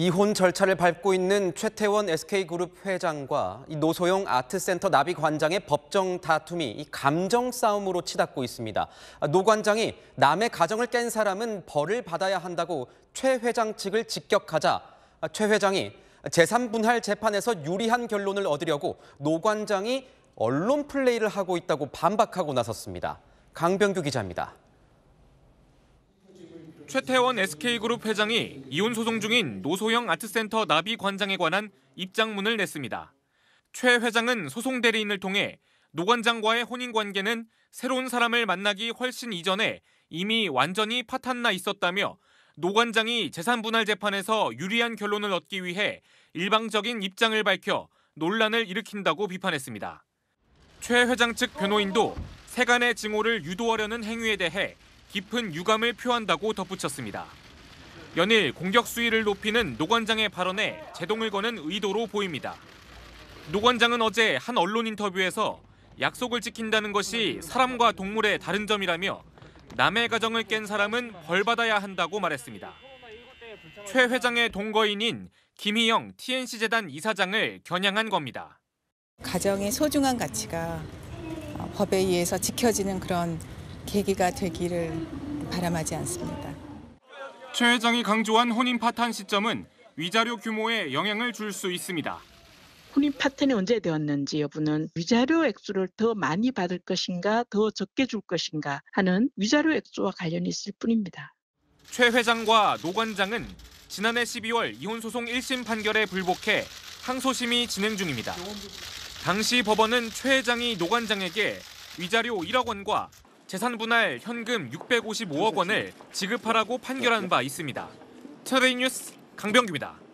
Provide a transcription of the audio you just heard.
이혼 절차를 밟고 있는 최태원 SK그룹 회장과 노소영 아트센터 나비 관장의 법정 다툼이 감정 싸움으로 치닫고 있습니다. 노 관장이 남의 가정을 깬 사람은 벌을 받아야 한다고 최 회장 측을 직격하자 최 회장이 재산분할 재판에서 유리한 결론을 얻으려고 노 관장이 언론 플레이를 하고 있다고 반박하고 나섰습니다. 강병규 기자입니다. 최태원 SK그룹 회장이 이혼 소송 중인 노소영 아트센터 나비 관장에 관한 입장문을 냈습니다. 최 회장은 소송 대리인을 통해 노 관장과의 혼인 관계는 새로운 사람을 만나기 훨씬 이전에 이미 완전히 파탄나 있었다며 노 관장이 재산 분할 재판에서 유리한 결론을 얻기 위해 일방적인 입장을 밝혀 논란을 일으킨다고 비판했습니다. 최 회장 측 변호인도 세간의 증오를 유도하려는 행위에 대해 깊은 유감을 표한다고 덧붙였습니다. 연일 공격 수위를 높이는 노관장의 발언에 제동을 거는 의도로 보입니다. 노관장은 어제 한 언론 인터뷰에서 약속을 지킨다는 것이 사람과 동물의 다른 점이라며 남의 가정을 깬 사람은 벌받아야 한다고 말했습니다. 최 회장의 동거인인 김희영 TNC재단 이사장을 겨냥한 겁니다. 가정의 소중한 가치가 법에 의해서 지켜지는 그런 계기가 되기를 바람하지 않습니다. 최 회장이 강조한 혼인 파탄 시점은 위자료 규모에 영향을 줄 수 있습니다. 혼인 파탄이 언제 되었는지 여부는 위자료 액수를 더 많이 받을 것인가 더 적게 줄 것인가 하는 위자료 액수와 관련이 있을 뿐입니다. 최 회장과 노관장은 지난해 12월 이혼소송 1심 판결에 불복해 항소심이 진행 중입니다. 당시 법원은 최 회장이 노관장에게 위자료 1억 원과 재산 분할 현금 655억 원을 지급하라고 판결한 바 있습니다. 차레 뉴스 강병규입니다.